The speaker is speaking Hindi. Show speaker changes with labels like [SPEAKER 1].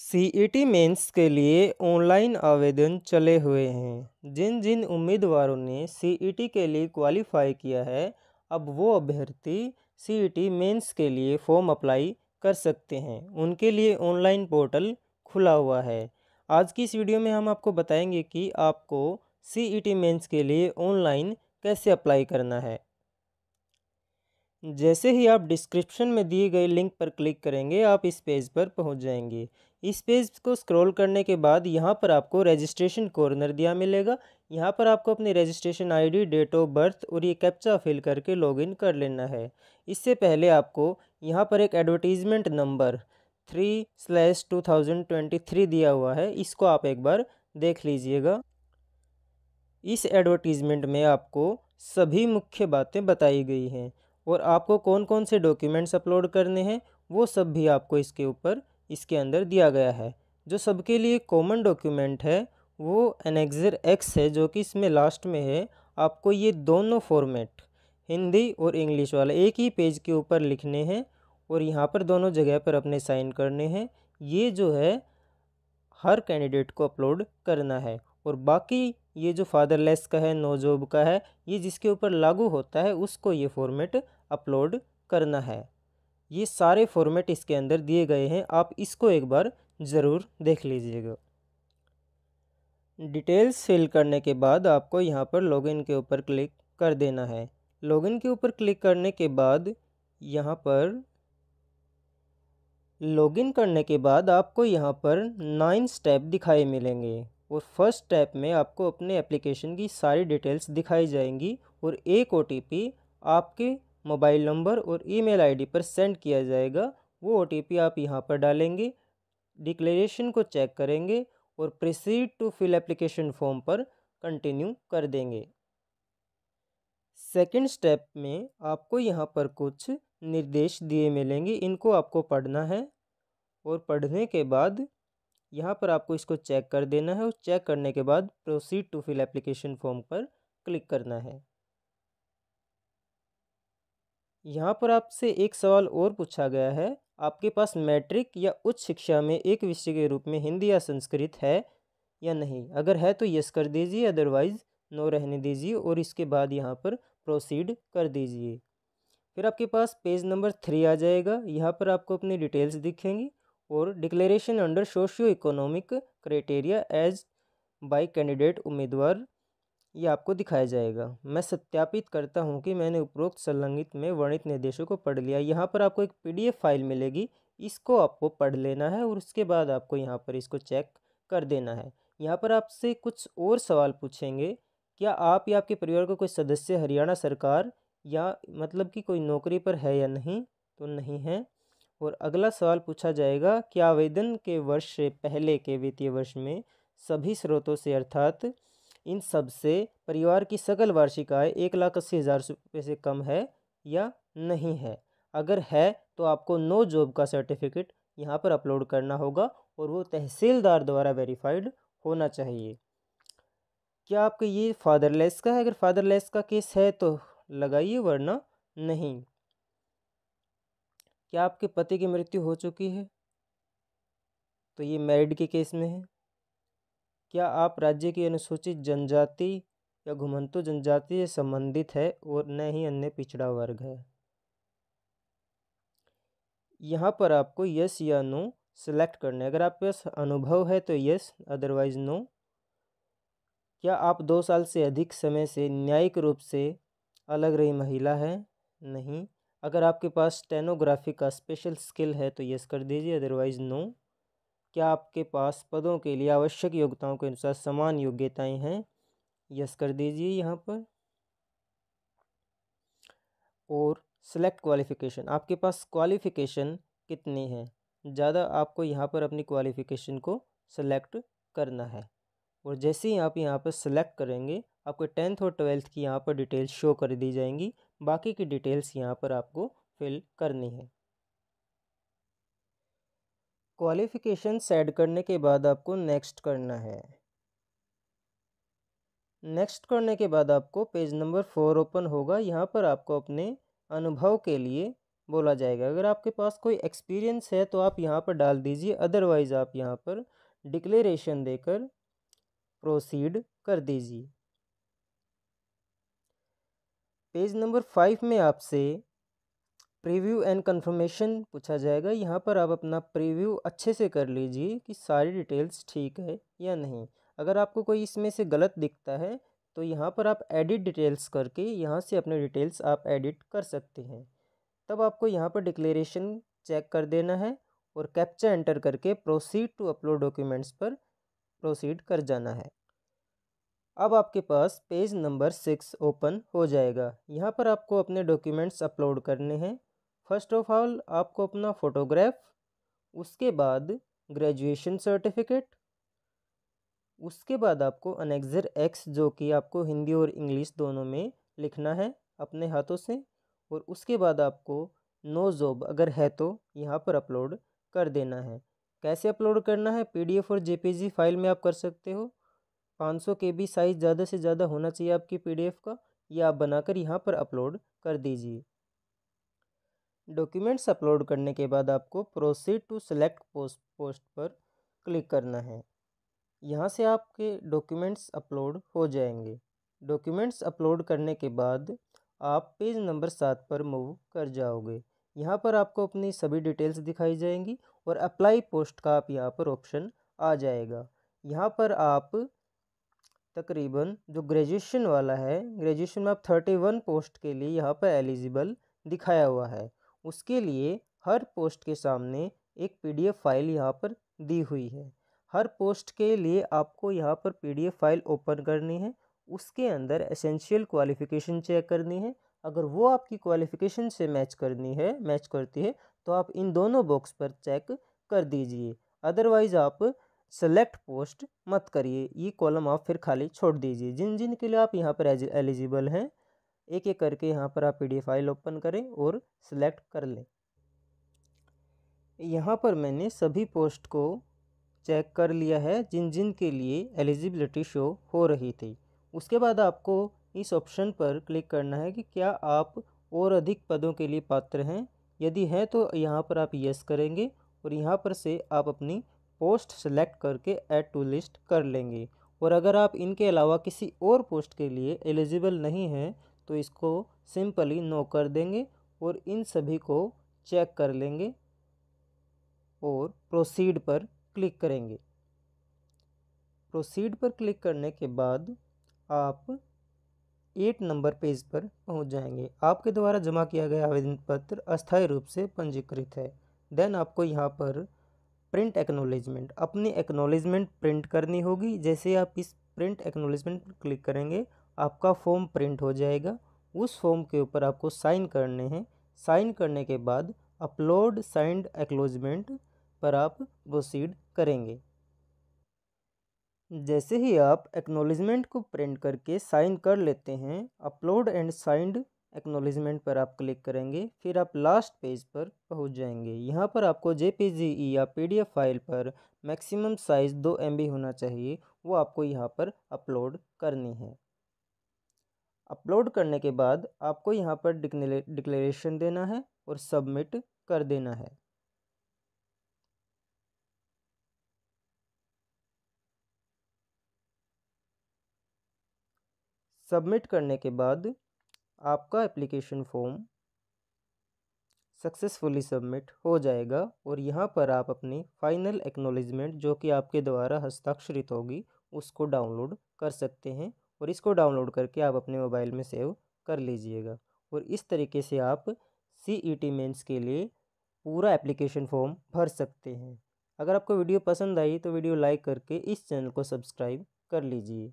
[SPEAKER 1] सी ई टी मेन्स के लिए ऑनलाइन आवेदन चले हुए हैं जिन जिन उम्मीदवारों ने सी ई टी के लिए क्वालिफाई किया है अब वो अभ्यर्थी सी ई टी मेन्स के लिए फॉर्म अप्लाई कर सकते हैं उनके लिए ऑनलाइन पोर्टल खुला हुआ है आज की इस वीडियो में हम आपको बताएंगे कि आपको सी ई टी मेन्स के लिए ऑनलाइन कैसे अप्लाई करना है जैसे ही आप डिस्क्रिप्शन में दिए गए लिंक पर क्लिक करेंगे आप इस पेज पर पहुंच जाएंगे इस पेज को स्क्रॉल करने के बाद यहाँ पर आपको रजिस्ट्रेशन कॉर्नर दिया मिलेगा यहाँ पर आपको अपनी registration ID, date of birth और ये कैप्चा फिल करके लॉगिन कर लेना है इससे पहले आपको यहाँ पर एक advertisement number three slash two thousand twenty three दिया हुआ है इसको आप एक बार देख लीजिएगा इस एडवर्टीज़मेंट में आपको सभी मुख्य बातें बताई गई हैं और आपको कौन कौन से डॉक्यूमेंट्स अपलोड करने हैं वो सब भी आपको इसके ऊपर इसके अंदर दिया गया है जो सबके लिए कॉमन डॉक्यूमेंट है वो एनेक्जर एक्स है जो कि इसमें लास्ट में है आपको ये दोनों फॉर्मेट हिंदी और इंग्लिश वाला एक ही पेज के ऊपर लिखने हैं और यहाँ पर दोनों जगह पर अपने साइन करने हैं ये जो है हर कैंडिडेट को अपलोड करना है और बाकी ये जो फादरलेस का है नो जॉब का है ये जिसके ऊपर लागू होता है उसको ये फॉर्मेट अपलोड करना है ये सारे फॉर्मेट इसके अंदर दिए गए हैं आप इसको एक बार ज़रूर देख लीजिएगा डिटेल्स फिल करने के बाद आपको यहाँ पर लॉगिन के ऊपर क्लिक कर देना है लॉगिन के ऊपर क्लिक करने के बाद यहाँ पर लॉगिन करने के बाद आपको यहाँ पर नाइन स्टेप दिखाई मिलेंगे और फर्स्ट टैप में आपको अपने एप्लीकेशन की सारी डिटेल्स दिखाई जाएंगी और एक ओ आपके मोबाइल नंबर और ईमेल आईडी पर सेंड किया जाएगा वो ओ आप यहाँ पर डालेंगे डिक्लेरेशन को चेक करेंगे और proceed to fill application form पर कंटिन्यू कर देंगे सेकंड स्टेप में आपको यहाँ पर कुछ निर्देश दिए मिलेंगे इनको आपको पढ़ना है और पढ़ने के बाद यहाँ पर आपको इसको चेक कर देना है और चेक करने के बाद proceed to fill application form पर क्लिक करना है यहाँ पर आपसे एक सवाल और पूछा गया है आपके पास मैट्रिक या उच्च शिक्षा में एक विषय के रूप में हिंदी या संस्कृत है या नहीं अगर है तो यस कर दीजिए अदरवाइज़ नो रहने दीजिए और इसके बाद यहाँ पर प्रोसीड कर दीजिए फिर आपके पास पेज नंबर थ्री आ जाएगा यहाँ पर आपको अपनी डिटेल्स दिखेंगी और declaration under socio economic criteria as by candidate उम्मीदवार ये आपको दिखाया जाएगा मैं सत्यापित करता हूँ कि मैंने उपरोक्त संलंगित में वर्णित निर्देशों को पढ़ लिया यहाँ पर आपको एक पी फाइल मिलेगी इसको आपको पढ़ लेना है और उसके बाद आपको यहाँ पर इसको चेक कर देना है यहाँ पर आपसे कुछ और सवाल पूछेंगे क्या आप या आपके परिवार का को कोई सदस्य हरियाणा सरकार या मतलब कि कोई नौकरी पर है या नहीं तो नहीं है और अगला सवाल पूछा जाएगा कि आवेदन के वर्ष से पहले के वित्तीय वर्ष में सभी स्रोतों से अर्थात इन सब से परिवार की सकल वार्षिक आय एक लाख अस्सी हज़ार रुपये से कम है या नहीं है अगर है तो आपको नो जॉब का सर्टिफिकेट यहाँ पर अपलोड करना होगा और वो तहसीलदार द्वारा वेरीफाइड होना चाहिए क्या आपका ये फादरलेस का है अगर फादरलेस का केस है तो लगाइए वरना नहीं क्या आपके पति की मृत्यु हो चुकी है तो ये मैरिड के केस में है क्या आप राज्य की अनुसूचित जनजाति या घुमंतु जनजाति से संबंधित है और न ही अन्य पिछड़ा वर्ग है यहाँ पर आपको यस या नो सिलेक्ट करना है अगर आपके पास अनुभव है तो यस अदरवाइज नो क्या आप दो साल से अधिक समय से न्यायिक रूप से अलग रही महिला है नहीं अगर आपके पास स्टेनोग्राफी का स्पेशल स्किल है तो यस कर दीजिए अदरवाइज़ नो क्या आपके पास पदों के लिए आवश्यक योग्यताओं के अनुसार समान योग्यताएं हैं यस कर दीजिए यहाँ पर और सिलेक्ट क्वालिफ़िकेशन आपके पास क्वालिफ़िकेशन कितनी है ज़्यादा आपको यहाँ पर अपनी क्वालिफ़िकेशन को सेलेक्ट करना है और जैसे ही आप यहाँ पर सेलेक्ट करेंगे आपको टेंथ और ट्वेल्थ की यहाँ पर डिटेल शो कर दी जाएंगी बाकी की डिटेल्स यहाँ पर आपको फिल करनी है क्वालिफिकेशन ऐड करने के बाद आपको नेक्स्ट करना है नेक्स्ट करने के बाद आपको पेज नंबर फोर ओपन होगा यहाँ पर आपको अपने अनुभव के लिए बोला जाएगा अगर आपके पास कोई एक्सपीरियंस है तो आप यहाँ पर डाल दीजिए अदरवाइज़ आप यहाँ पर डिक्लेरेशन देकर प्रोसीड कर दीजिए पेज नंबर फाइव में आपसे प्रीव्यू एंड कंफर्मेशन पूछा जाएगा यहाँ पर आप अपना प्रीव्यू अच्छे से कर लीजिए कि सारी डिटेल्स ठीक है या नहीं अगर आपको कोई इसमें से गलत दिखता है तो यहाँ पर आप एडिट डिटेल्स करके यहाँ से अपने डिटेल्स आप एडिट कर सकते हैं तब आपको यहाँ पर डिक्लेरेशन चेक कर देना है और कैप्चा एंटर करके प्रोसीड टू अपलोड डॉक्यूमेंट्स पर प्रोसीड कर जाना है अब आपके पास पेज नंबर सिक्स ओपन हो जाएगा यहाँ पर आपको अपने डॉक्यूमेंट्स अपलोड करने हैं फर्स्ट ऑफ ऑल आपको अपना फ़ोटोग्राफ उसके बाद ग्रेजुएशन सर्टिफिकेट उसके बाद आपको अनेक्जर एक्स जो कि आपको हिंदी और इंग्लिश दोनों में लिखना है अपने हाथों से और उसके बाद आपको नो जॉब अगर है तो यहाँ पर अपलोड कर देना है कैसे अपलोड करना है पीडीएफ और जेपीजी फाइल में आप कर सकते हो पाँच सौ के बी साइज़ ज़्यादा से ज़्यादा होना चाहिए आपकी पीडीएफ का ये आप बनाकर यहाँ पर अपलोड कर दीजिए डॉक्यूमेंट्स अपलोड करने के बाद आपको proceed to select post post पर क्लिक करना है यहाँ से आपके डॉक्यूमेंट्स अपलोड हो जाएंगे डॉक्यूमेंट्स अपलोड करने के बाद आप पेज नंबर सात पर मूव कर जाओगे यहाँ पर आपको अपनी सभी डिटेल्स दिखाई जाएंगी और अप्लाई पोस्ट का आप यहाँ पर ऑप्शन आ जाएगा यहाँ पर आप तकरीबन जो ग्रेजुएशन वाला है ग्रेजुएशन में आप थर्टी वन पोस्ट के लिए यहाँ पर एलिजिबल दिखाया हुआ है उसके लिए हर पोस्ट के सामने एक पीडीएफ फाइल यहाँ पर दी हुई है हर पोस्ट के लिए आपको यहाँ पर पीडीएफ फाइल ओपन करनी है उसके अंदर एसेंशियल क्वालिफिकेशन चेक करनी है अगर वो आपकी क्वालिफिकेशन से मैच करनी है मैच करती है तो आप इन दोनों बॉक्स पर चेक कर दीजिए अदरवाइज़ आप सेलेक्ट पोस्ट मत करिए ये कॉलम आप फिर खाली छोड़ दीजिए जिन जिन के लिए आप यहाँ पर एलिजिबल हैं एक एक करके यहाँ पर आप पी फाइल ओपन करें और सिलेक्ट कर लें यहाँ पर मैंने सभी पोस्ट को चेक कर लिया है जिन जिन के लिए एलिजिबिलिटी शो हो रही थी उसके बाद आपको इस ऑप्शन पर क्लिक करना है कि क्या आप और अधिक पदों के लिए पात्र हैं यदि हैं तो यहाँ पर आप यस करेंगे और यहाँ पर से आप अपनी पोस्ट सेलेक्ट करके ऐड टू लिस्ट कर लेंगे और अगर आप इनके अलावा किसी और पोस्ट के लिए एलिजिबल नहीं हैं तो इसको सिंपली नो कर देंगे और इन सभी को चेक कर लेंगे और प्रोसीड पर क्लिक करेंगे प्रोसीड पर क्लिक करने के बाद आप एट नंबर पेज पर पहुंच जाएंगे आपके द्वारा जमा किया गया आवेदन पत्र अस्थायी रूप से पंजीकृत है देन आपको यहाँ पर प्रिंट एक्नोलेजमेंट अपनी एक्नोलिजमेंट प्रिंट करनी होगी जैसे आप इस प्रिंट एक्नोलिजमेंट पर क्लिक करेंगे आपका फॉर्म प्रिंट हो जाएगा उस फॉर्म के ऊपर आपको साइन करने हैं साइन करने के बाद अपलोड साइंड एक्नोलिजमेंट पर आप प्रोसीड करेंगे जैसे ही आप एक्नोलिजमेंट को प्रिंट करके साइन कर लेते हैं अपलोड एंड साइंड एक्नोलेजमेंट पर आप क्लिक करेंगे फिर आप लास्ट पेज पर पहुंच जाएंगे यहाँ पर आपको जे e या पी फाइल पर मैक्सिमम साइज़ दो एम होना चाहिए वो आपको यहाँ पर अपलोड करनी है अपलोड करने के बाद आपको यहाँ पर डिक्लेरेशन देना है और सबमिट कर देना है सबमिट करने के बाद आपका एप्लीकेशन फॉर्म सक्सेसफुली सबमिट हो जाएगा और यहाँ पर आप अपनी फाइनल एक्नोलिजमेंट जो कि आपके द्वारा हस्ताक्षरित होगी उसको डाउनलोड कर सकते हैं और इसको डाउनलोड करके आप अपने मोबाइल में सेव कर लीजिएगा और इस तरीके से आप सी ई टी मेन्स के लिए पूरा एप्लीकेशन फॉर्म भर सकते हैं अगर आपको वीडियो पसंद आई तो वीडियो लाइक करके इस चैनल को सब्सक्राइब कर लीजिए